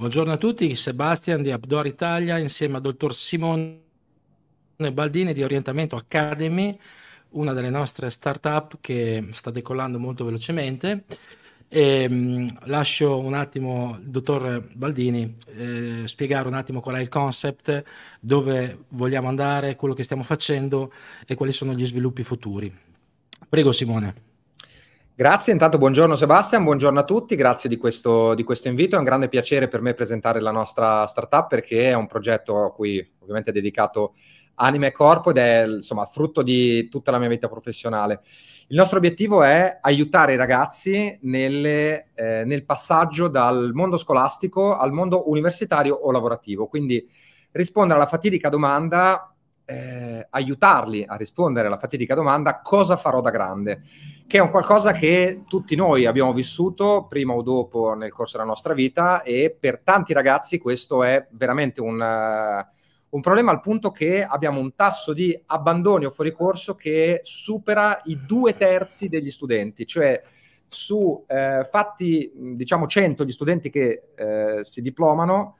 Buongiorno a tutti, Sebastian di Abdor Italia insieme al dottor Simone Baldini di Orientamento Academy, una delle nostre start-up che sta decollando molto velocemente. E, ehm, lascio un attimo il dottor Baldini eh, spiegare un attimo qual è il concept, dove vogliamo andare, quello che stiamo facendo e quali sono gli sviluppi futuri. Prego Simone. Grazie, intanto buongiorno Sebastian, buongiorno a tutti, grazie di questo, di questo, invito, è un grande piacere per me presentare la nostra startup perché è un progetto a cui ovviamente è dedicato anima e corpo ed è insomma frutto di tutta la mia vita professionale. Il nostro obiettivo è aiutare i ragazzi nelle, eh, nel passaggio dal mondo scolastico al mondo universitario o lavorativo, quindi rispondere alla fatidica domanda eh, aiutarli a rispondere alla fatidica domanda cosa farò da grande, che è un qualcosa che tutti noi abbiamo vissuto prima o dopo nel corso della nostra vita e per tanti ragazzi questo è veramente un, uh, un problema al punto che abbiamo un tasso di abbandoni o fuori corso che supera i due terzi degli studenti, cioè su eh, fatti diciamo 100 gli studenti che eh, si diplomano,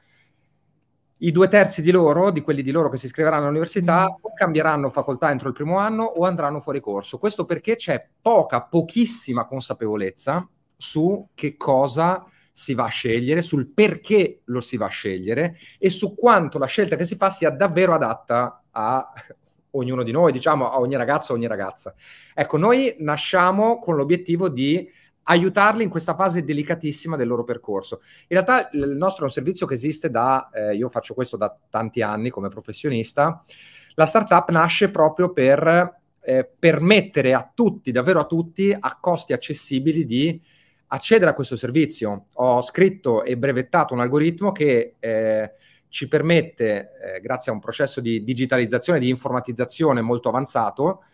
i due terzi di loro, di quelli di loro che si iscriveranno all'università, mm. o cambieranno facoltà entro il primo anno o andranno fuori corso. Questo perché c'è poca, pochissima consapevolezza su che cosa si va a scegliere, sul perché lo si va a scegliere e su quanto la scelta che si fa sia davvero adatta a ognuno di noi, diciamo a ogni ragazzo, a ogni ragazza. Ecco, noi nasciamo con l'obiettivo di aiutarli in questa fase delicatissima del loro percorso. In realtà il nostro è un servizio che esiste da, eh, io faccio questo da tanti anni come professionista, la startup nasce proprio per eh, permettere a tutti, davvero a tutti, a costi accessibili di accedere a questo servizio. Ho scritto e brevettato un algoritmo che eh, ci permette, eh, grazie a un processo di digitalizzazione, di informatizzazione molto avanzato,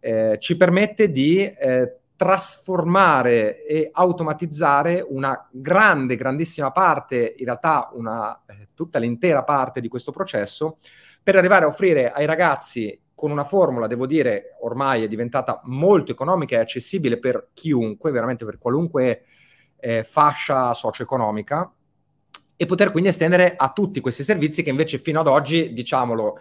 eh, ci permette di eh, trasformare e automatizzare una grande, grandissima parte, in realtà una, eh, tutta l'intera parte di questo processo, per arrivare a offrire ai ragazzi con una formula, devo dire, ormai è diventata molto economica e accessibile per chiunque, veramente per qualunque eh, fascia socio-economica, e poter quindi estendere a tutti questi servizi che invece fino ad oggi, diciamolo,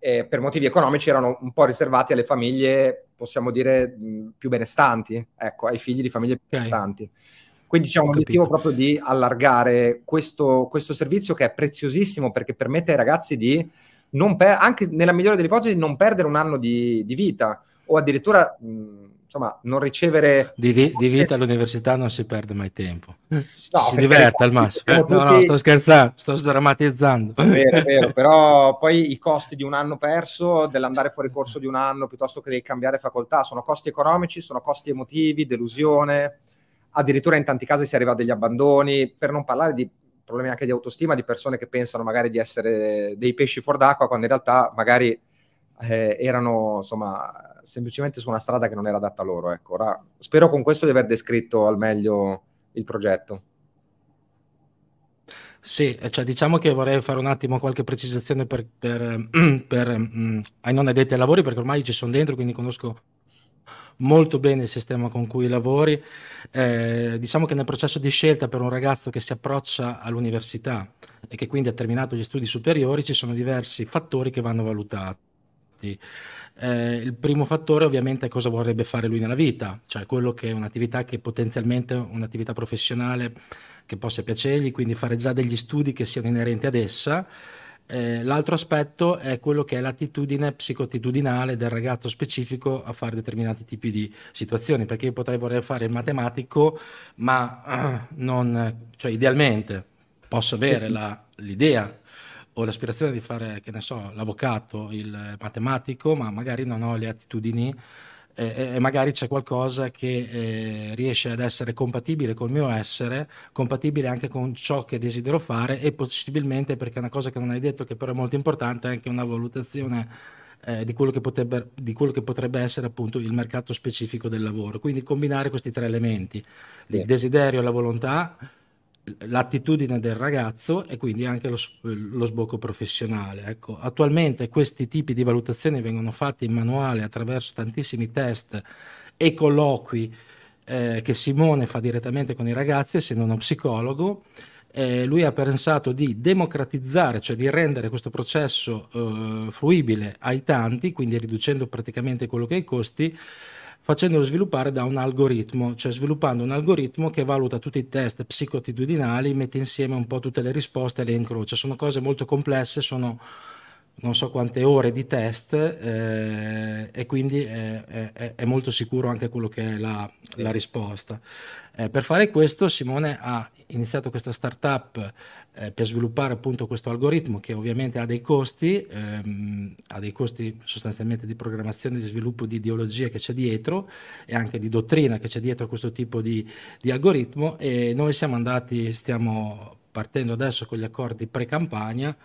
eh, per motivi economici erano un po' riservati alle famiglie, possiamo dire, mh, più benestanti, ecco, ai figli di famiglie più okay. benestanti. Quindi c'è diciamo, un obiettivo proprio di allargare questo, questo, servizio che è preziosissimo perché permette ai ragazzi di, per, anche nella migliore delle ipotesi, non perdere un anno di, di vita o addirittura mh, insomma, non ricevere... Di, vi, di vita all'università non si perde mai tempo, si, no, si diverte al massimo. No, tutti... no, sto scherzando, sto sdrammatizzando. È vero, è vero, però poi i costi di un anno perso, dell'andare fuori corso di un anno, piuttosto che del cambiare facoltà, sono costi economici, sono costi emotivi, delusione, addirittura in tanti casi si arriva a degli abbandoni, per non parlare di problemi anche di autostima di persone che pensano magari di essere dei pesci fuor d'acqua quando in realtà magari eh, erano insomma semplicemente su una strada che non era adatta a loro. Ecco. Ora, spero con questo di aver descritto al meglio il progetto. Sì, eh, cioè diciamo che vorrei fare un attimo qualche precisazione per, per, ehm, per mm, ai non addetti ai lavori, perché ormai ci sono dentro, quindi conosco molto bene il sistema con cui lavori. Eh, diciamo che nel processo di scelta per un ragazzo che si approccia all'università e che quindi ha terminato gli studi superiori ci sono diversi fattori che vanno valutati. Eh, il primo fattore ovviamente è cosa vorrebbe fare lui nella vita, cioè quello che è un'attività che è potenzialmente un'attività professionale che possa piacergli, quindi fare già degli studi che siano inerenti ad essa. Eh, l'altro aspetto è quello che è l'attitudine psicotitudinale del ragazzo specifico a fare determinati tipi di situazioni, perché io potrei voler fare il matematico, ma ah, non, cioè, idealmente posso avere la, l'idea ho l'aspirazione di fare, che ne so, l'avvocato, il matematico, ma magari non ho le attitudini e, magari c'è qualcosa che eh, riesce ad essere compatibile col mio essere, compatibile anche con ciò che desidero fare e possibilmente, perché è una cosa che non hai detto che però è molto importante, anche una valutazione eh, di, quello potrebbe, di, quello che potrebbe, essere appunto il mercato specifico del lavoro. Quindi combinare questi tre elementi, sì. il desiderio e la volontà l'attitudine del ragazzo e quindi anche lo, lo sbocco professionale. Ecco, attualmente questi tipi di valutazioni vengono fatti in manuale attraverso tantissimi test e colloqui eh, che Simone fa direttamente con i ragazzi, essendo uno psicologo. Eh, lui ha pensato di democratizzare, cioè di rendere questo processo eh, fruibile ai tanti, quindi riducendo praticamente quello che è i costi, facendolo sviluppare da un algoritmo, cioè sviluppando un algoritmo che valuta tutti i test psicotitudinali, mette insieme un po' tutte le risposte e le incrocia. Sono cose molto complesse, sono non so quante ore di test eh, e quindi è, è, è, molto sicuro anche quello che è la, la risposta. Eh, per fare questo Simone ha iniziato questa startup eh, per sviluppare appunto questo algoritmo che ovviamente ha dei costi, ehm, ha dei costi sostanzialmente di programmazione, di sviluppo, di ideologia che c'è dietro e anche di dottrina che c'è dietro a questo tipo di, di algoritmo e noi siamo andati, stiamo partendo adesso con gli accordi pre-campagna.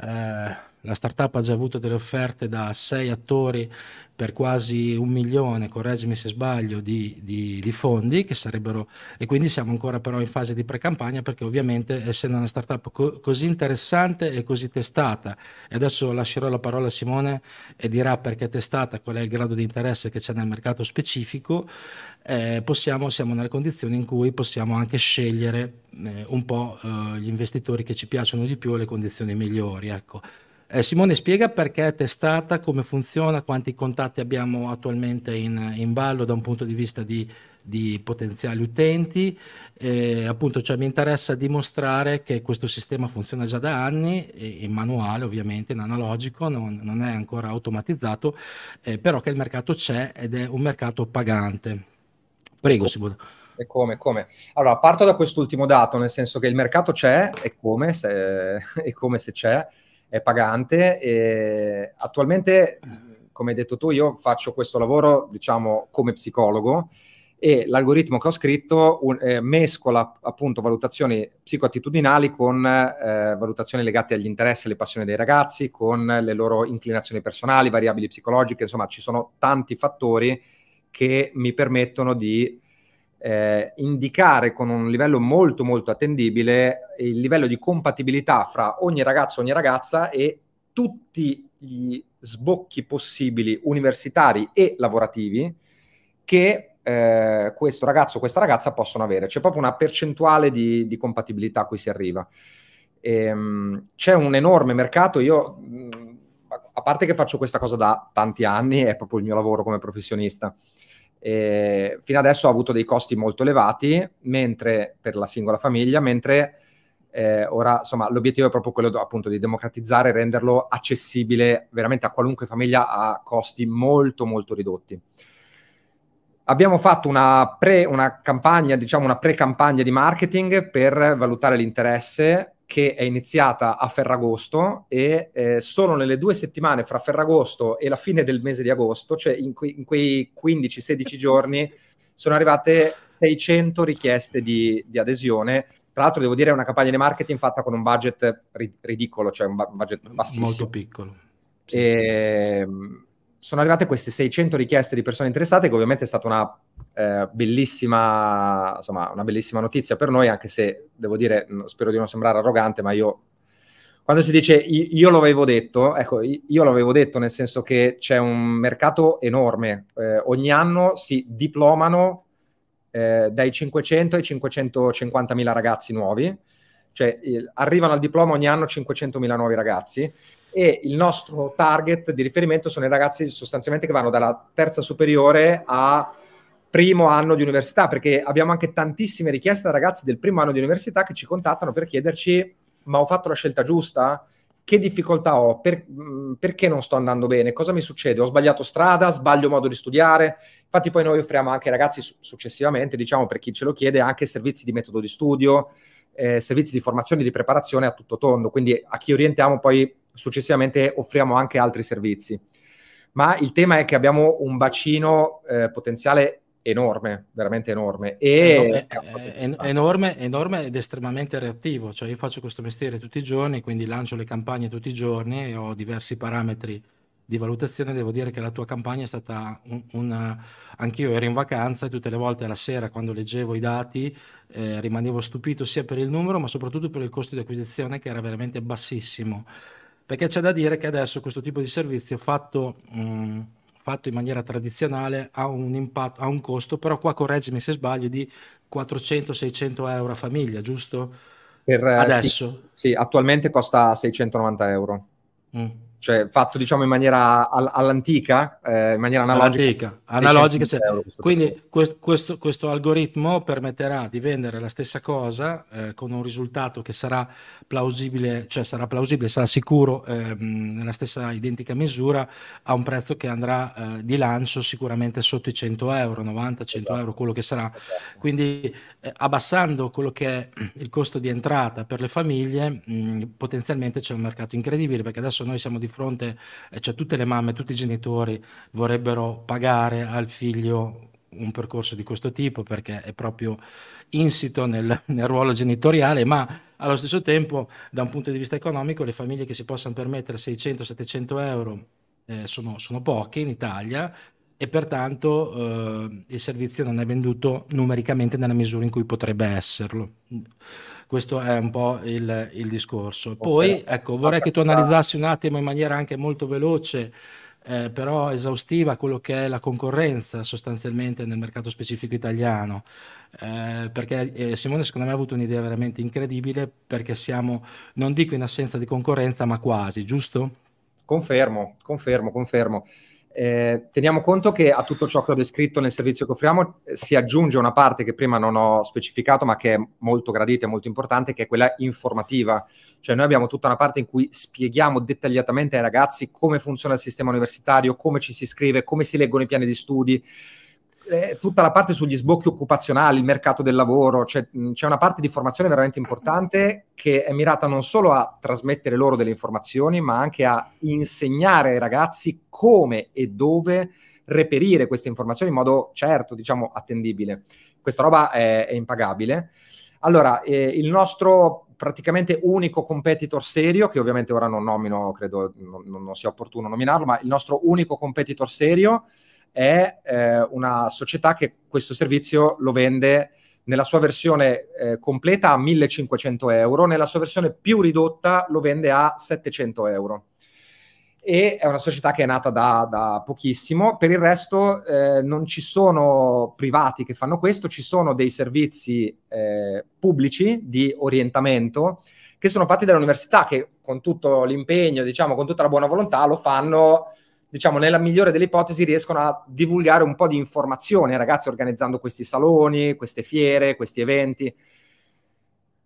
Eh, la startup ha già avuto delle offerte da sei attori per quasi un milione, correggimi se sbaglio, di, di, di fondi che sarebbero e quindi siamo ancora però in fase di pre-campagna perché ovviamente essendo una startup co- così interessante e così testata e adesso lascerò la parola a Simone e dirà perché è testata, qual è il grado di interesse che c'è nel mercato specifico, eh, possiamo, siamo nelle condizioni in cui possiamo anche scegliere eh, un po' eh, gli investitori che ci piacciono di più e le condizioni migliori. Ecco. Eh, Simone spiega perché è testata, come funziona, quanti contatti abbiamo attualmente in, in ballo da un punto di vista di, di potenziali utenti. Eh, appunto, cioè, mi interessa dimostrare che questo sistema funziona già da anni, in manuale ovviamente, in analogico, non, non è ancora automatizzato, eh, però che il mercato c'è ed è un mercato pagante. Prego, Simone. E come, come? Allora, parto da quest'ultimo dato, nel senso che il mercato c'è e come se, e come se c'è, è pagante. E attualmente, come hai detto tu, io faccio questo lavoro, diciamo, come psicologo e l'algoritmo che ho scritto un, eh, mescola appunto valutazioni psicoattitudinali con eh, valutazioni legate agli interessi e alle passioni dei ragazzi, con le loro inclinazioni personali, variabili psicologiche, insomma ci sono tanti fattori che mi permettono di eh, indicare con un livello molto molto attendibile il livello di compatibilità fra ogni ragazzo e ogni ragazza e tutti gli sbocchi possibili universitari e lavorativi che eh, questo ragazzo o questa ragazza possono avere. C'è proprio una percentuale di, di compatibilità a cui si arriva. Ehm, c'è un enorme mercato, io mm, a parte che faccio questa cosa da tanti anni, è proprio il mio lavoro come professionista eh, fino adesso ha avuto dei costi molto elevati mentre, per la singola famiglia, mentre eh, ora insomma, l'obiettivo è proprio quello appunto di democratizzare e renderlo accessibile veramente a qualunque famiglia a costi molto molto ridotti. Abbiamo fatto una, pre, una campagna, diciamo una pre-campagna di marketing per valutare l'interesse che è iniziata a Ferragosto e eh, solo nelle due settimane fra Ferragosto e la fine del mese di agosto, cioè in, que in quei 15-16 giorni, sono arrivate 600 richieste di, di adesione. Tra l'altro devo dire è una campagna di marketing fatta con un budget ri ridicolo, cioè un budget bassissimo. Molto piccolo. Sì. Ehm, e, sono arrivate queste 600 richieste di persone interessate, che ovviamente è stata una, eh, bellissima, insomma, una bellissima notizia per noi, anche se devo dire, spero di non sembrare arrogante, ma io quando si dice io, lo avevo detto, ecco, io l'avevo detto nel senso che c'è un mercato enorme, eh, ogni anno si diplomano eh, dai 500 ai 550 mila ragazzi nuovi, cioè eh, arrivano al diploma ogni anno 500 mila nuovi ragazzi e il nostro target di riferimento sono i ragazzi sostanzialmente che vanno dalla terza superiore a primo anno di università, perché abbiamo anche tantissime richieste da ragazzi del primo anno di università che ci contattano per chiederci ma ho fatto la scelta giusta? Che difficoltà ho? Per, perché non sto andando bene? Cosa mi succede? Ho sbagliato strada? Sbaglio modo di studiare? Infatti poi noi offriamo anche ai ragazzi successivamente, diciamo per chi ce lo chiede, anche servizi di metodo di studio, eh, servizi di formazione e di preparazione a tutto tondo, quindi a chi orientiamo poi successivamente offriamo anche altri servizi. Ma il tema è che abbiamo un bacino eh, potenziale enorme, veramente enorme. E enorme, eh, enorme, enorme, ed estremamente reattivo. Cioè io faccio questo mestiere tutti i giorni, quindi lancio le campagne tutti i giorni e ho diversi parametri di valutazione, devo dire che la tua campagna è stata un, una... Anch'io ero in vacanza e tutte le volte alla sera quando leggevo i dati eh, rimanevo stupito sia per il numero ma soprattutto per il costo di acquisizione che era veramente bassissimo. Perché c'è da dire che adesso questo tipo di servizio fatto, mh, mm, fatto in maniera tradizionale ha un, impatto, ha un costo, però qua correggimi se sbaglio, di 400-600 euro a famiglia, giusto? Per, eh, adesso? Sì, sì, attualmente costa 690 euro. Mm cioè fatto diciamo in maniera all'antica, eh, in maniera analogica. Analogica, sì. euro, questo Quindi questo, questo, questo, algoritmo permetterà di vendere la stessa cosa eh, con un risultato che sarà plausibile, cioè sarà plausibile, sarà sicuro eh, nella stessa identica misura a un prezzo che andrà eh, di lancio sicuramente sotto i 100 euro, 90, 100 esatto. euro, quello che sarà. Esatto. Quindi eh, abbassando quello che è il costo di entrata per le famiglie, mh, mm, potenzialmente c'è un mercato incredibile perché adesso noi siamo di fronte, eh, cioè tutte le mamme, tutti i genitori vorrebbero pagare al figlio un percorso di questo tipo perché è proprio insito nel, nel, ruolo genitoriale, ma allo stesso tempo da un punto di vista economico le famiglie che si possano permettere 600-700 euro eh, sono, sono, poche in Italia e pertanto eh, il servizio non è venduto numericamente nella misura in cui potrebbe esserlo. Questo è un po' il, il discorso. Poi okay. ecco, vorrei che tu analizzassi un attimo in maniera anche molto veloce. Eh, però esaustiva quello che è la concorrenza sostanzialmente nel mercato specifico italiano, eh, perché eh, Simone secondo me ha avuto un'idea veramente incredibile perché siamo, non dico in assenza di concorrenza, ma quasi, giusto? Confermo, confermo, confermo. Eh, teniamo conto che a tutto ciò che ho descritto nel servizio che offriamo eh, si aggiunge una parte che prima non ho specificato, ma che è molto gradita e molto importante, che è quella informativa. Cioè noi abbiamo tutta una parte in cui spieghiamo dettagliatamente ai ragazzi come funziona il sistema universitario, come ci si iscrive, come si leggono i piani di studi tutta la parte sugli sbocchi occupazionali, il mercato del lavoro, cioè, c'è una parte di formazione veramente importante che è mirata non solo a trasmettere loro delle informazioni, ma anche a insegnare ai ragazzi come e dove reperire queste informazioni in modo certo, diciamo attendibile. Questa roba è, è impagabile. Allora, eh, il nostro praticamente unico competitor serio, che ovviamente ora non nomino, credo non, non sia opportuno nominarlo, ma il nostro unico competitor serio è eh, una società che questo servizio lo vende nella sua versione eh, completa a 1500 euro, nella sua versione più ridotta lo vende a 700 euro. E è una società che è nata da, da pochissimo, per il resto eh, non ci sono privati che fanno questo, ci sono dei servizi eh, pubblici di orientamento che sono fatti dalle università che con tutto l'impegno, diciamo, con tutta la buona volontà lo fanno diciamo, nella migliore delle ipotesi riescono a divulgare un po' di informazione ai ragazzi organizzando questi saloni, queste fiere, questi eventi.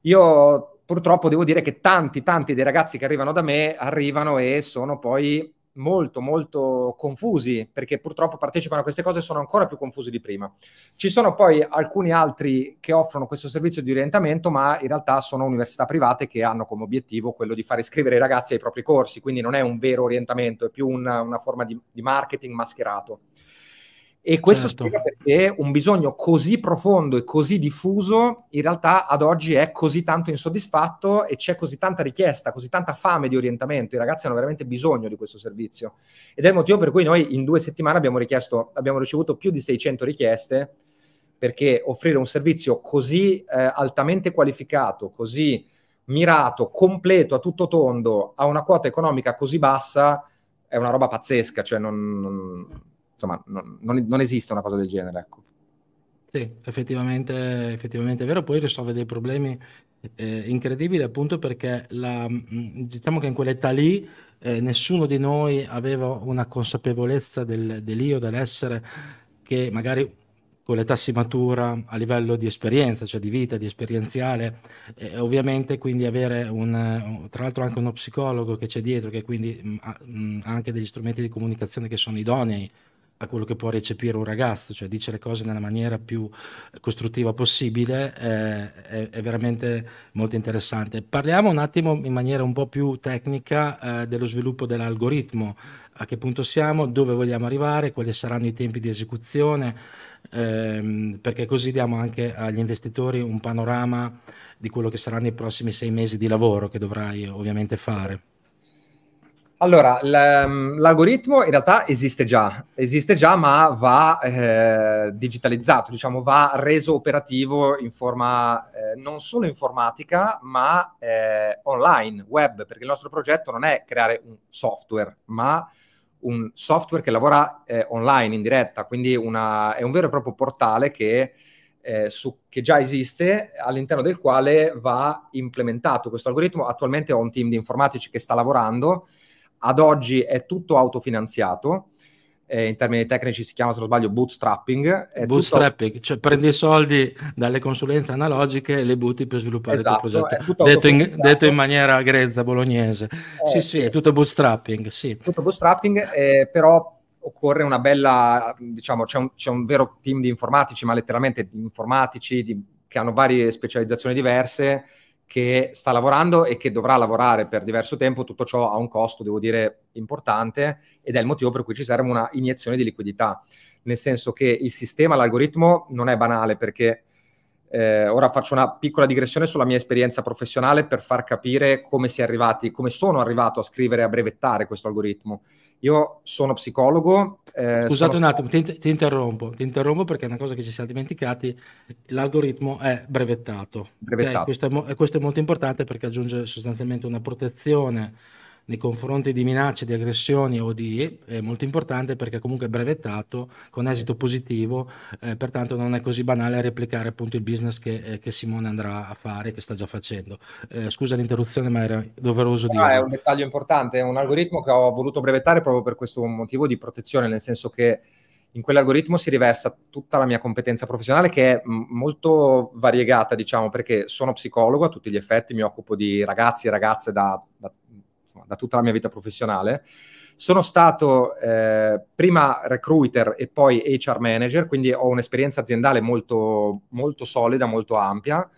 Io purtroppo devo dire che tanti, tanti dei ragazzi che arrivano da me arrivano e sono poi molto molto confusi perché purtroppo partecipano a queste cose e sono ancora più confusi di prima. Ci sono poi alcuni altri che offrono questo servizio di orientamento ma in realtà sono università private che hanno come obiettivo quello di far iscrivere i ragazzi ai propri corsi, quindi non è un vero orientamento, è più una, una forma di, di marketing mascherato. E questo certo. spiega perché un bisogno così profondo e così diffuso in realtà ad oggi è così tanto insoddisfatto e c'è così tanta richiesta, così tanta fame di orientamento. I ragazzi hanno veramente bisogno di questo servizio. Ed è il motivo per cui noi in due settimane abbiamo, richiesto, abbiamo ricevuto più di 600 richieste perché offrire un servizio così eh, altamente qualificato, così mirato, completo, a tutto tondo, a una quota economica così bassa, è una roba pazzesca. Cioè non, non insomma, non, non, esiste una cosa del genere, ecco. Sì, effettivamente, effettivamente, è vero, poi risolve dei problemi eh, incredibili appunto perché la, mm, diciamo che in quell'età lì eh, nessuno di noi aveva una consapevolezza del, dell'io, dell'essere che magari con l'età si matura a livello di esperienza, cioè di vita, di esperienziale, e ovviamente quindi avere un, tra l'altro anche uno psicologo che c'è dietro, che quindi mm, ha, mh, mm, anche degli strumenti di comunicazione che sono idonei a quello che può recepire un ragazzo, cioè dice le cose nella maniera più eh, costruttiva possibile, eh, è, è, veramente molto interessante. Parliamo un attimo in maniera un po' più tecnica eh, dello sviluppo dell'algoritmo, a che punto siamo, dove vogliamo arrivare, quali saranno i tempi di esecuzione, ehm, perché così diamo anche agli investitori un panorama di quello che saranno i prossimi sei mesi di lavoro che dovrai ovviamente fare. Allora, l'algoritmo in realtà esiste già, esiste già ma va eh, digitalizzato, diciamo, va reso operativo in forma eh, non solo informatica ma eh, online, web, perché il nostro progetto non è creare un software, ma un software che lavora eh, online, in diretta, quindi una, è un vero e proprio portale che eh, su, che già esiste, all'interno del quale va implementato questo algoritmo. Attualmente ho un team di informatici che sta lavorando ad oggi è tutto autofinanziato. Eh, in termini tecnici si chiama, se non sbaglio, bootstrapping. bootstrapping, tutto... cioè prendi i soldi dalle consulenze analogiche e le butti per sviluppare esatto, il tuo esatto, progetto. Detto in, detto in, maniera grezza bolognese. Eh, sì, sì, è tutto bootstrapping, sì. Tutto bootstrapping, eh, però occorre una bella, diciamo, c'è un, c'è un, vero team di informatici, ma letteralmente di informatici di, che hanno varie specializzazioni diverse, che sta lavorando e che dovrà lavorare per diverso tempo, tutto ciò ha un costo, devo dire, importante ed è il motivo per cui ci serve una iniezione di liquidità, nel senso che il sistema, l'algoritmo non è banale perché eh, ora faccio una piccola digressione sulla mia esperienza professionale per far capire come si è arrivati, come sono arrivato a scrivere e a brevettare questo algoritmo. Io sono psicologo eh, Scusate sono... un attimo, ti, ti, interrompo, ti interrompo perché è una cosa che ci siamo dimenticati, l'algoritmo è brevettato. brevettato. Okay? Questo, è mo- questo, è molto importante perché aggiunge sostanzialmente una protezione nei confronti di minacce, di aggressioni o di... è molto importante perché comunque è brevettato con esito positivo, eh, pertanto non è così banale replicare appunto il business che, eh, che Simone andrà a fare, che sta già facendo. Eh, scusa l'interruzione ma era doveroso no, dire. È un dettaglio importante, è un algoritmo che ho voluto brevettare proprio per questo motivo di protezione, nel senso che in quell'algoritmo si riversa tutta la mia competenza professionale che è mm, molto variegata, diciamo, perché sono psicologo a tutti gli effetti, mi occupo di ragazzi e ragazze da, da insomma, da tutta la mia vita professionale. Sono stato eh, prima recruiter e poi HR manager, quindi ho un'esperienza aziendale molto, molto solida, molto ampia,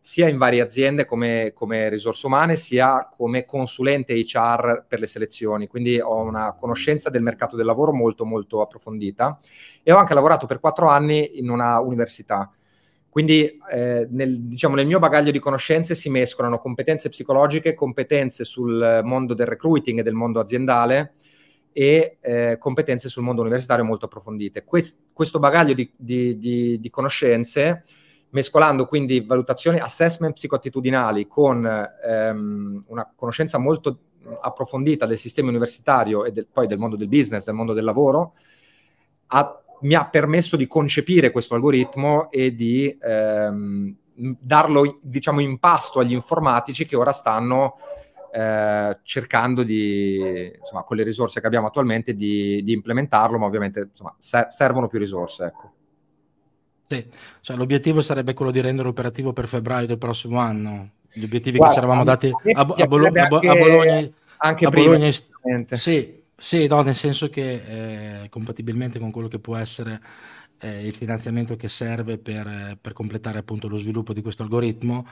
sia in varie aziende come, come risorse umane, sia come consulente HR per le selezioni. Quindi ho una conoscenza del mercato del lavoro molto, molto approfondita e ho anche lavorato per quattro anni in una università quindi eh, nel, diciamo, nel, mio bagaglio di conoscenze si mescolano competenze psicologiche, competenze sul mondo del recruiting e del mondo aziendale e eh, competenze sul mondo universitario molto approfondite. Quest, questo bagaglio di, di, di, di, conoscenze, mescolando quindi valutazioni, assessment psicoattitudinali con ehm, una conoscenza molto approfondita del sistema universitario e del, poi del mondo del business, del mondo del lavoro, ha mi ha permesso di concepire questo algoritmo e di ehm, darlo, diciamo, in pasto agli informatici che ora stanno eh, cercando di, insomma, con le risorse che abbiamo attualmente, di, di implementarlo, ma ovviamente insomma, se- servono più risorse. Ecco. Sì, cioè, l'obiettivo sarebbe quello di renderlo operativo per febbraio del prossimo anno. Gli obiettivi Guarda, che ci eravamo dati a, a, Bologna. Anche, a Bologna, anche a Bologna, prima, sì, sì, no, nel senso che eh, compatibilmente con quello che può essere eh, il finanziamento che serve per, eh, per completare appunto lo sviluppo di questo algoritmo,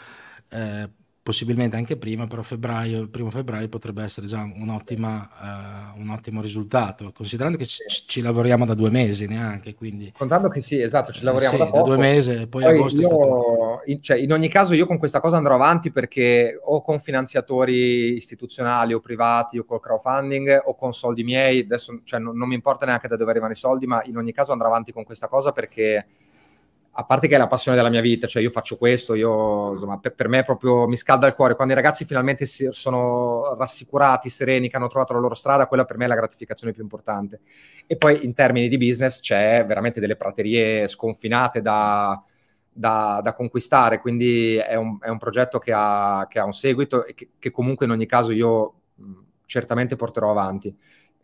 eh, possibilmente anche prima, però febbraio, il primo febbraio potrebbe essere già un, uh, eh, un ottimo risultato, considerando che ci, ci, lavoriamo da due mesi neanche. Quindi... Contando che sì, esatto, ci eh, lavoriamo eh, sì, da, da, due mesi, poi, poi agosto. Io, stato... in, cioè, in ogni caso io con questa cosa andrò avanti perché o con finanziatori istituzionali o privati o col crowdfunding o con soldi miei, adesso cioè, non, non mi importa neanche da dove arrivano i soldi, ma in ogni caso andrò avanti con questa cosa perché a parte che è la passione della mia vita, cioè io faccio questo, io, insomma, per, per, me proprio mi scalda il cuore. Quando i ragazzi finalmente si, sono rassicurati, sereni, che hanno trovato la loro strada, quella per me è la gratificazione più importante. E poi in termini di business c'è veramente delle praterie sconfinate da, da, da conquistare, quindi è un, è un progetto che ha, che ha, un seguito e che, che comunque in ogni caso io certamente porterò avanti.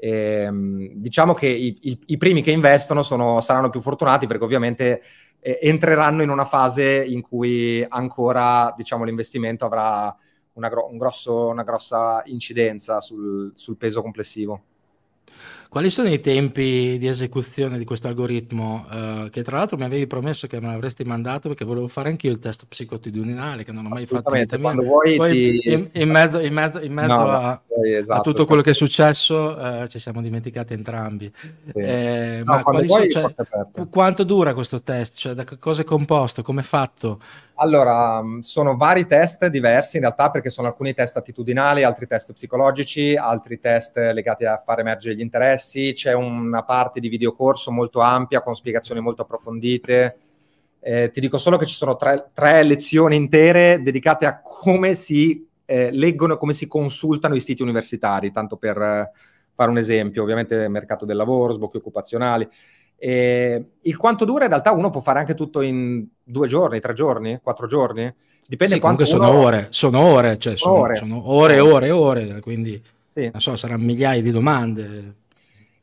E, ehm, diciamo che i, i, i primi che investono sono, saranno più fortunati perché ovviamente eh, entreranno in una fase in cui ancora diciamo, l'investimento avrà una, gro- un grosso, una grossa incidenza sul, sul peso complessivo. Quali sono i tempi di esecuzione di questo algoritmo? Uh, che tra l'altro mi avevi promesso che me l'avresti mandato perché volevo fare anch'io il test psicotudinale che non ho mai fatto in vita mia. Vuoi Poi ti... in, in, mezzo, in mezzo, in mezzo no, a... Eh, esatto, a tutto quello che è successo eh, ci siamo dimenticati entrambi. Sì. Eh, no, ma vuoi, sono, cioè, quanto dura questo test? Cioè, da cosa è composto? Come è fatto? Allora, mm, sono vari test diversi in realtà perché sono alcuni test attitudinali, altri test psicologici, altri test legati a far emergere gli interessi, c'è una parte di videocorso molto ampia con spiegazioni molto approfondite. Eh, ti dico solo che ci sono tre, tre lezioni intere dedicate a come si eh, leggono come si consultano i siti universitari, tanto per eh, fare un esempio, ovviamente mercato del lavoro, sbocchi occupazionali. E il quanto dura in realtà uno può fare anche tutto in due giorni, tre giorni, quattro giorni. Dipende sì, quanto comunque sono ore, sono ore, cioè sono ore. sono ore, ore, ore, quindi sì. non so, saranno migliaia di domande.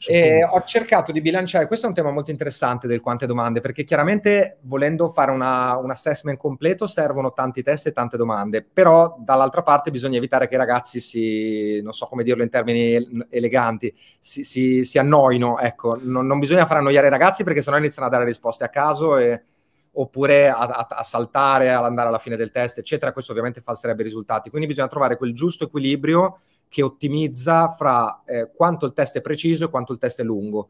Eh, ho cercato di bilanciare, questo è un tema molto interessante del quante domande, perché chiaramente volendo fare una, un assessment completo servono tanti test e tante domande, però dall'altra parte bisogna evitare che i ragazzi si, non so come dirlo in termini eleganti, si, si, si annoino, ecco, non, non, bisogna far annoiare i ragazzi perché sennò iniziano a dare risposte a caso e, oppure a, a, a saltare, ad andare alla fine del test, eccetera, questo ovviamente falserebbe i risultati, quindi bisogna trovare quel giusto equilibrio che ottimizza fra eh, quanto il test è preciso e quanto il test è lungo.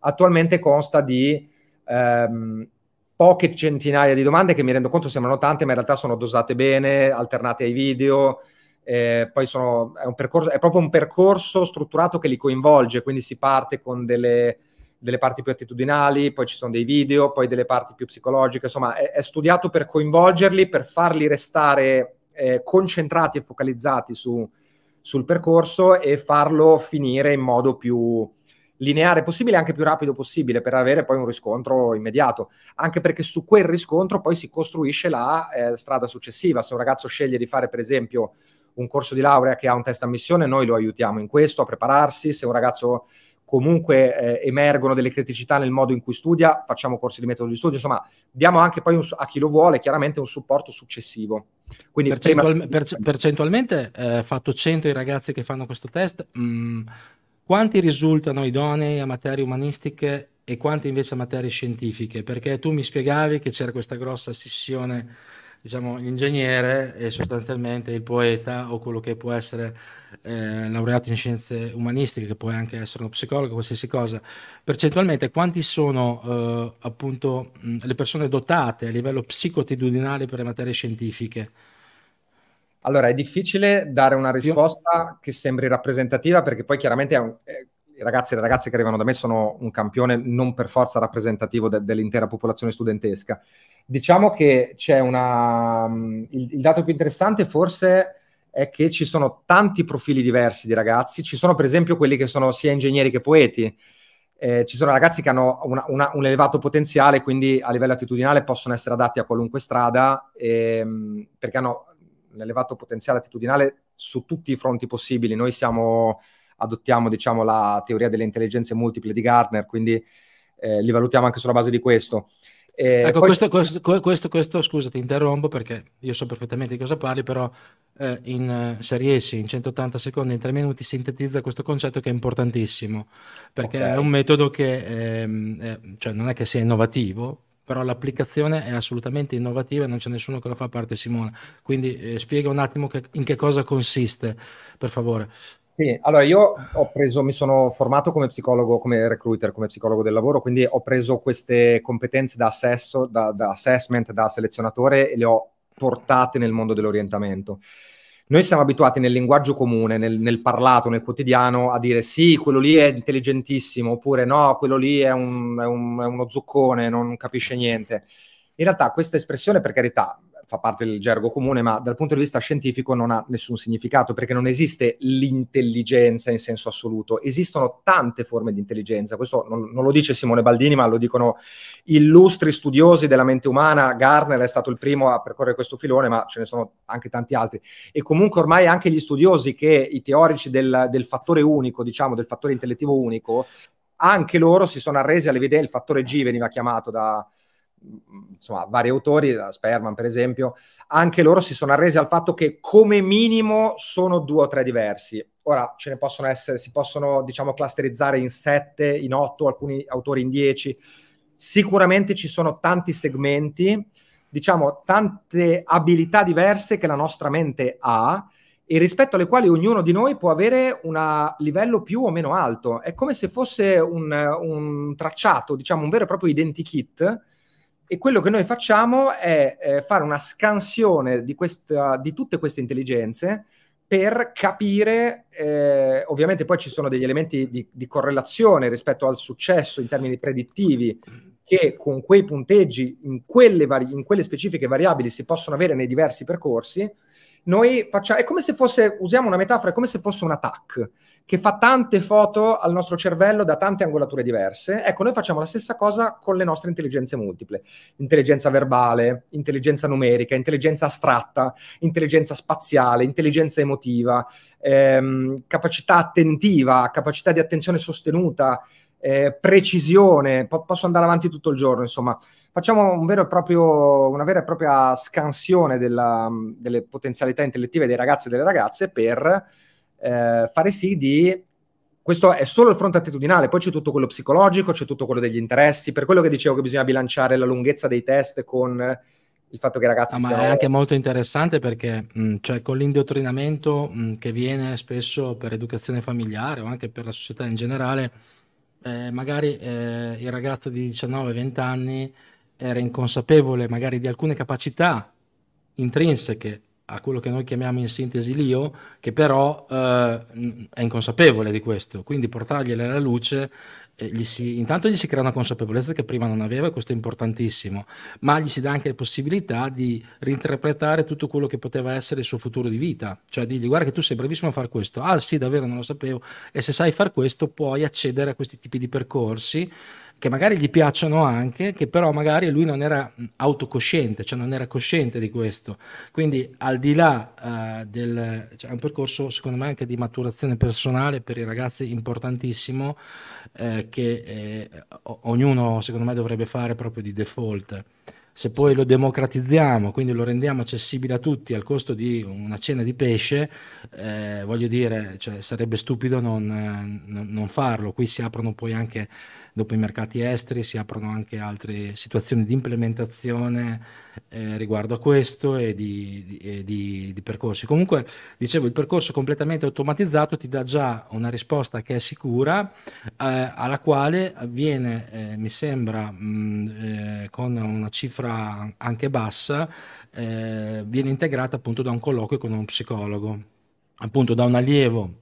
Attualmente consta di ehm, poche centinaia di domande che mi rendo conto sembrano tante, ma in realtà sono dosate bene, alternate ai video. Eh, poi sono, è, percorso, è, proprio un percorso strutturato che li coinvolge, quindi si parte con delle, delle, parti più attitudinali, poi ci sono dei video, poi delle parti più psicologiche, insomma è, è studiato per coinvolgerli, per farli restare eh, concentrati e focalizzati su, sul percorso e farlo finire in modo più lineare possibile, anche più rapido possibile, per avere poi un riscontro immediato. Anche perché su quel riscontro poi si costruisce la eh, strada successiva. Se un ragazzo sceglie di fare, per esempio, un corso di laurea che ha un test ammissione, noi lo aiutiamo in questo a prepararsi. Se un ragazzo comunque eh, emergono delle criticità nel modo in cui studia, facciamo corsi di metodo di studio, insomma, diamo anche poi un, a chi lo vuole chiaramente un supporto successivo. Quindi Percentual- prima... percentualmente, eh, fatto 100 i ragazzi che fanno questo test, mh, mm, quanti risultano idonei a materie umanistiche e quanti invece a materie scientifiche? Perché tu mi spiegavi che c'era questa grossa scissione diciamo, l'ingegnere e sostanzialmente il poeta o quello che può essere eh, laureato in scienze umanistiche, che può anche essere uno psicologo, qualsiasi cosa. Percentualmente quanti sono eh, appunto le persone dotate a livello psicotitudinale per le materie scientifiche? Allora, è difficile dare una risposta Io... che sembri rappresentativa perché poi chiaramente è un, eh, ragazzi e ragazze che arrivano da me sono un campione non per forza rappresentativo de- dell'intera popolazione studentesca. Diciamo che c'è una... Mm, il, il dato più interessante forse è che ci sono tanti profili diversi di ragazzi, ci sono per esempio quelli che sono sia ingegneri che poeti, eh, ci sono ragazzi che hanno una, una, un elevato potenziale, quindi a livello attitudinale possono essere adatti a qualunque strada, ehm, perché hanno un elevato potenziale attitudinale su tutti i fronti possibili. Noi siamo adottiamo diciamo, la teoria delle intelligenze multiple di Gartner quindi eh, li valutiamo anche sulla base di questo. Eh, ecco, poi... questo, questo, questo, questo, scusa, ti interrompo perché io so perfettamente di cosa parli, però eh, in, eh, se riesci in 180 secondi, in 3 minuti, sintetizza questo concetto che è importantissimo, perché okay. è un metodo che eh, cioè non è che sia innovativo, però l'applicazione è assolutamente innovativa e non c'è nessuno che lo fa a parte Simone. Quindi eh, spiega un attimo che, in che cosa consiste, per favore. Sì, allora io ho preso, mi sono formato come psicologo, come recruiter, come psicologo del lavoro, quindi ho preso queste competenze da, assesso, da, da assessment, da selezionatore e le ho portate nel mondo dell'orientamento. Noi siamo abituati nel linguaggio comune, nel, nel, parlato, nel quotidiano, a dire sì, quello lì è intelligentissimo, oppure no, quello lì è, un, è, un, è uno zuccone, non capisce niente. In realtà questa espressione, per carità, fa parte del gergo comune, ma dal punto di vista scientifico non ha nessun significato perché non esiste l'intelligenza in senso assoluto, esistono tante forme di intelligenza, questo non, non lo dice Simone Baldini, ma lo dicono illustri studiosi della mente umana, Garner è stato il primo a percorrere questo filone, ma ce ne sono anche tanti altri, e comunque ormai anche gli studiosi che i teorici del, del fattore unico, diciamo del fattore intellettivo unico, anche loro si sono arresi all'evidenza, il fattore G veniva chiamato da, insomma, vari autori, da eh, Sperman per esempio, anche loro si sono arresi al fatto che come minimo sono due o tre diversi. Ora ce ne possono essere, si possono diciamo clusterizzare in sette, in otto, alcuni autori in dieci. Sicuramente ci sono tanti segmenti, diciamo tante abilità diverse che la nostra mente ha e rispetto alle quali ognuno di noi può avere un livello più o meno alto. È come se fosse un, un tracciato, diciamo un vero e proprio identikit e quello che noi facciamo è eh, fare una scansione di, questa, di, tutte queste intelligenze per capire, eh, ovviamente poi ci sono degli elementi di, di correlazione rispetto al successo in termini predittivi che con quei punteggi in quelle, vari- in quelle, specifiche variabili si possono avere nei diversi percorsi, noi facciamo, è come se fosse, usiamo una metafora, è come se fosse un TAC che fa tante foto al nostro cervello da tante angolature diverse. Ecco, noi facciamo la stessa cosa con le nostre intelligenze multiple, intelligenza verbale, intelligenza numerica, intelligenza astratta, intelligenza spaziale, intelligenza emotiva, ehm, capacità attentiva, capacità di attenzione sostenuta, eh, precisione, po- posso andare avanti tutto il giorno, insomma, facciamo un proprio, una vera e propria scansione della, delle potenzialità intellettive dei ragazzi e delle ragazze per eh, fare sì di... Questo è solo il fronte attitudinale, poi c'è tutto quello psicologico, c'è tutto quello degli interessi, per quello che dicevo che bisogna bilanciare la lunghezza dei test con il fatto che i ragazzi no, ah, siano... Ma è anche molto interessante perché mh, mm, cioè, con l'indottrinamento mh, mm, che viene spesso per educazione familiare o anche per la società in generale, eh, magari eh, il ragazzo di 19-20 anni era inconsapevole magari di alcune capacità intrinseche a quello che noi chiamiamo in sintesi l'io, che però eh, è inconsapevole di questo, quindi portargliele alla luce eh, gli si, intanto gli si crea una consapevolezza che prima non aveva, e questo è importantissimo, ma gli si dà anche la possibilità di reinterpretare tutto quello che poteva essere il suo futuro di vita, cioè di dire guarda che tu sei bravissimo a fare questo, ah sì davvero non lo sapevo, e se sai far questo puoi accedere a questi tipi di percorsi che magari gli piacciono anche, che però magari lui non era mm, autocosciente, cioè non era cosciente di questo. Quindi al di là uh, del... Cioè, è un percorso secondo me anche di maturazione personale per i ragazzi importantissimo eh, che eh, ognuno secondo me dovrebbe fare proprio di default. Se poi lo democratizziamo, quindi lo rendiamo accessibile a tutti al costo di una cena di pesce, eh, voglio dire, cioè, sarebbe stupido non, non farlo. Qui si aprono poi anche dopo i mercati esteri si aprono anche altre situazioni di implementazione eh, riguardo a questo e di, di, di, di, percorsi. Comunque, dicevo, il percorso completamente automatizzato ti dà già una risposta che è sicura, eh, alla quale avviene, eh, mi sembra, mh, eh, con una cifra anche bassa, eh, viene integrata appunto da un colloquio con uno psicologo, appunto da un allievo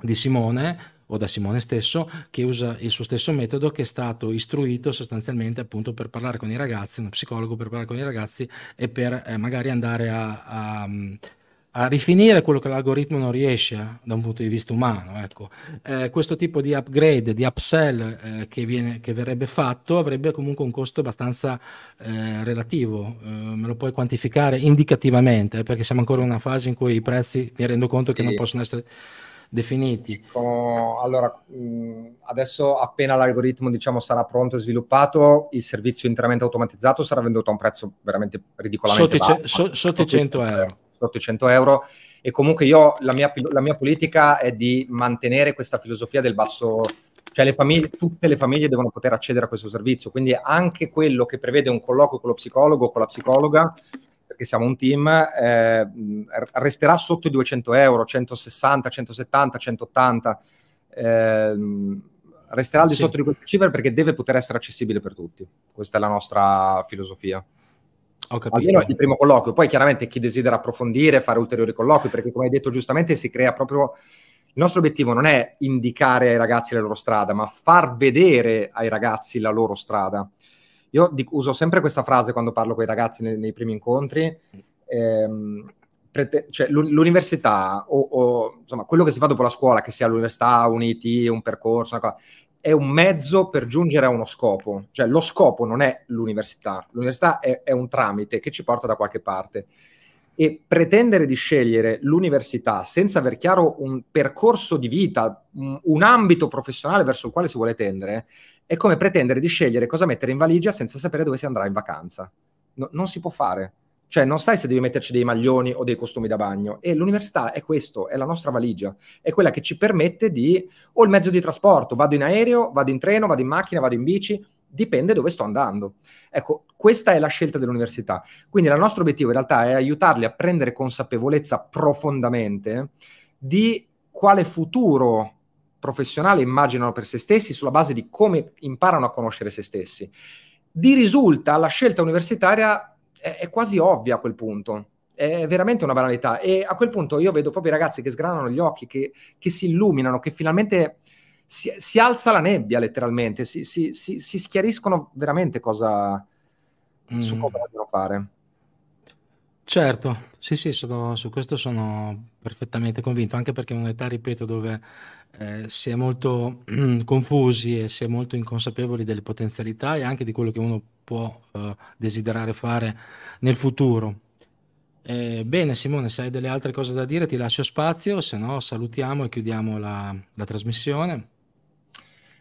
di Simone o da Simone stesso che usa il suo stesso metodo che è stato istruito sostanzialmente appunto per parlare con i ragazzi, uno psicologo per parlare con i ragazzi e per eh, magari andare a, a a rifinire quello che l'algoritmo non riesce eh, da un punto di vista umano. Ecco. Eh, questo tipo di upgrade, di upsell eh, che, viene, che, verrebbe fatto avrebbe comunque un costo abbastanza eh, relativo, eh, me lo puoi quantificare indicativamente eh, perché siamo ancora in una fase in cui i prezzi mi rendo conto che non possono essere definiti. Sì, sì, con... Allora, adesso appena l'algoritmo diciamo, sarà pronto e sviluppato, il servizio interamente automatizzato sarà venduto a un prezzo veramente ridicolamente sotto, basso. So, sotto i 100 euro. Sotto 100 euro. E comunque io, la mia, la mia politica è di mantenere questa filosofia del basso cioè le famiglie, tutte le famiglie devono poter accedere a questo servizio, quindi anche quello che prevede un colloquio con lo psicologo o con la psicologa perché siamo un team, eh, resterà sotto i 200 euro, 160, 170, 180. Eh, resterà al di sotto di queste cifre perché deve poter essere accessibile per tutti. Questa è la nostra filosofia. Ho capito. Almeno il primo colloquio. Poi chiaramente chi desidera approfondire, fare ulteriori colloqui, perché come hai detto giustamente si crea proprio... Il nostro obiettivo non è indicare ai ragazzi la loro strada, ma far vedere ai ragazzi la loro strada. Io dico, uso sempre questa frase quando parlo con i ragazzi nei, nei primi incontri. Ehm, prete- cioè, l'università o, o, insomma quello che si fa dopo la scuola, che sia l'università, un IT, un percorso, cosa, è un mezzo per giungere a uno scopo. Cioè lo scopo non è l'università, l'università è, è un tramite che ci porta da qualche parte e pretendere di scegliere l'università senza aver chiaro un percorso di vita, un ambito professionale verso il quale si vuole tendere, è come pretendere di scegliere cosa mettere in valigia senza sapere dove si andrà in vacanza. No, non si può fare. Cioè, non sai se devi metterci dei maglioni o dei costumi da bagno. E l'università è questo, è la nostra valigia. È quella che ci permette di... o il mezzo di trasporto, vado in aereo, vado in treno, vado in macchina, vado in bici, dipende dove sto andando. Ecco, questa è la scelta dell'università. Quindi il nostro obiettivo in realtà è aiutarli a prendere consapevolezza profondamente di quale futuro professionale immaginano per se stessi sulla base di come imparano a conoscere se stessi. Di risulta la scelta universitaria è, è quasi ovvia a quel punto è veramente una banalità. E a quel punto io vedo proprio i ragazzi che sgranano gli occhi, che, che si illuminano, che finalmente si, si alza la nebbia letteralmente, si, si, si schiariscono veramente cosa, mm. su cosa vogliono fare. Certo, sì, sì, sono, su questo sono perfettamente convinto, anche perché in un'età, ripeto, dove eh, si è molto mm, confusi e si è molto inconsapevoli delle potenzialità e anche di quello che uno può eh, desiderare fare nel futuro. Eh, bene Simone, se hai delle altre cose da dire ti lascio spazio, se no salutiamo e chiudiamo la, la trasmissione.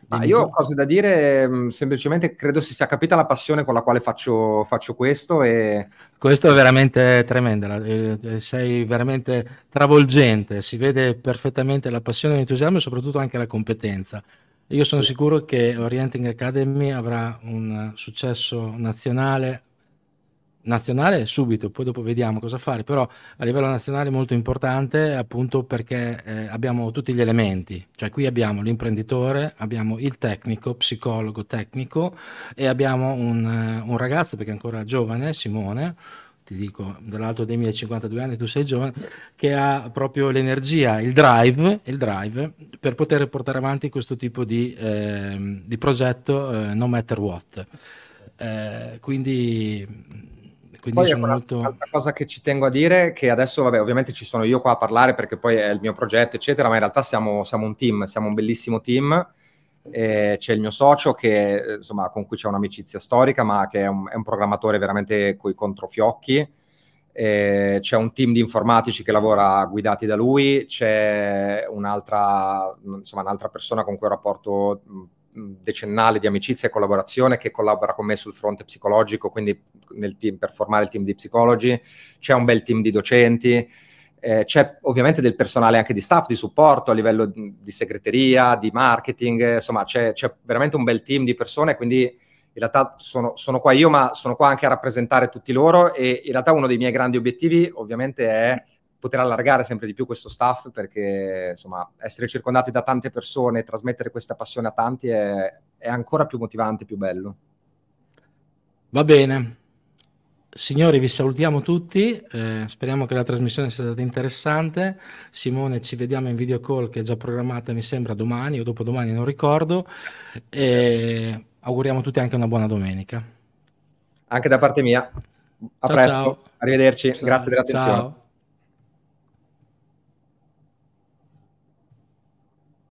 Ma io ho cose da dire, mm, semplicemente credo si sia capita la passione con la quale faccio, faccio questo. E... Questo è veramente tremendo, eh, eh, sei veramente travolgente, si vede perfettamente la passione, l'entusiasmo e soprattutto anche la competenza. Io sono sì. sicuro che Orienting Academy avrà un successo nazionale, nazionale subito, poi dopo vediamo cosa fare, però a livello nazionale è molto importante appunto perché eh, abbiamo tutti gli elementi, cioè qui abbiamo l'imprenditore, abbiamo il tecnico, psicologo tecnico e abbiamo un, eh, un ragazzo perché è ancora giovane, Simone, ti dico, dall'alto dei miei 52 anni, tu sei giovane, che ha proprio l'energia, il drive, il drive per poter portare avanti questo tipo di, eh, di progetto eh, no matter what. Eh, quindi quindi poi sono una, ecco, molto... Un'altra cosa che ci tengo a dire, è che adesso vabbè ovviamente ci sono io qua a parlare perché poi è il mio progetto eccetera, ma in realtà siamo, siamo un team, siamo un bellissimo team. Eh, c'è il mio socio che, insomma, con cui c'è un'amicizia storica, ma che è un, è un programmatore veramente coi controfiocchi. Eh, c'è un team di informatici che lavora guidati da lui, c'è un'altra, insomma, un'altra persona con cui ho un rapporto decennale di amicizia e collaborazione che collabora con me sul fronte psicologico, quindi team, per formare il team di psicologi, c'è un bel team di docenti, eh, c'è ovviamente del personale anche di staff, di supporto a livello di segreteria, di marketing, insomma c'è, veramente un bel team di persone, quindi in realtà sono, sono qua io, ma sono qua anche a rappresentare tutti loro e in realtà uno dei miei grandi obiettivi ovviamente è poter allargare sempre di più questo staff perché insomma essere circondati da tante persone e trasmettere questa passione a tanti è, è ancora più motivante, più bello. Va bene. Signori, vi salutiamo tutti, eh, speriamo che la trasmissione sia stata interessante. Simone, ci vediamo in video call che è già programmata, mi sembra, domani o dopodomani, non ricordo. E auguriamo a tutti anche una buona domenica. Anche da parte mia. A ciao, presto, ciao. arrivederci, ciao, grazie dell'attenzione.